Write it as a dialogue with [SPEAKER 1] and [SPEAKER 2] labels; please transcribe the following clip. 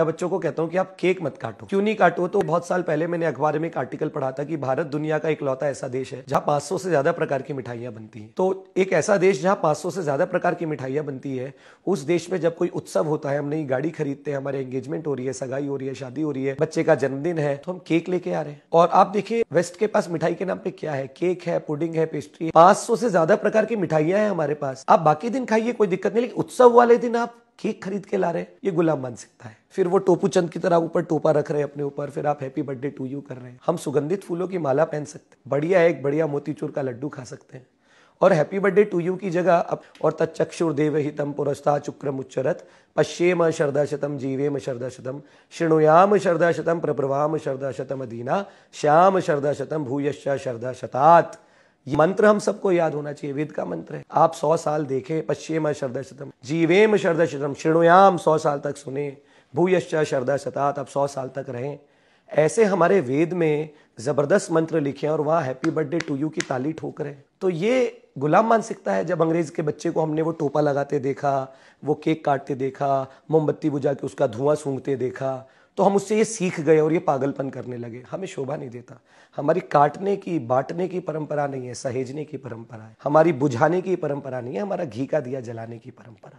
[SPEAKER 1] मैं बच्चों को कहता हूँ कि आप केक मत काटो क्यों नहीं काटो तो बहुत साल पहले मैंने अखबार में एक आर्टिकल पढ़ा था कि भारत दुनिया का इकलौता ऐसा देश है जहाँ पांच से ज्यादा प्रकार की मिठाइयां बनती है तो एक ऐसा देश जहाँ पांच से ज्यादा प्रकार की मिठाइयां बनती है उस देश में जब कोई उत्सव होता है हम नई गाड़ी खरीदते हैं हमारे एंगेजमेंट हो रही है सगाई हो रही है शादी हो रही है बच्चे का जन्मदिन है तो हम केक लेके आ रहे हैं और आप देखिए वेस्ट के पास मिठाई के नाम पे क्या है केक है पुडिंग है पेस्ट्री पांच सौ से ज्यादा प्रकार की मिठाइयां हैं हमारे पास आप बाकी दिन खाइए कोई दिक्कत नहीं लेकिन उत्सव वाले दिन आप केक खरीद के ला रहे ये गुलाम बन सकता है फिर वो टोपू चंद की तरह ऊपर टोपा रख रहे हैं अपने ऊपर फिर आप हैप्पी बर्थडे टू यू कर रहे हैं हम सुगंधित फूलों की माला पहन सकते हैं बढ़िया एक बढ़िया मोतीचूर का लड्डू खा सकते हैं और हैप्पी बर्थडे टू यू की जगह अब और देव हितम पुरस्ता चुक्रम उच्चरत पश्चेम शरदा शतम जीवेम शरदा शतम शृणुयाम शरदा शतम प्रभ्रवाम शरदा शतम अधीना श्याम शरदा शतम भूयश्च शरदा शतात ये मंत्र हम सबको याद होना चाहिए वेद का मंत्र है आप सौ साल देखे पश्चिम शरदा शतम जीवेम शरदा शतम श्रेणुयाम सौ साल तक सुने भूयश्च शरदा शतात आप सौ साल तक रहें ऐसे हमारे वेद में ज़बरदस्त मंत्र लिखे हैं और वहाँ हैप्पी बर्थडे टू यू की ताली ठोक रहे हैं तो ये गुलाम मानसिकता है जब अंग्रेज़ के बच्चे को हमने वो टोपा लगाते देखा वो केक काटते देखा मोमबत्ती बुझा के उसका धुआं सूंघते देखा तो हम उससे ये सीख गए और ये पागलपन करने लगे हमें शोभा नहीं देता हमारी काटने की बांटने की परंपरा नहीं है सहेजने की परंपरा है हमारी बुझाने की परंपरा नहीं है हमारा घी का दिया जलाने की परंपरा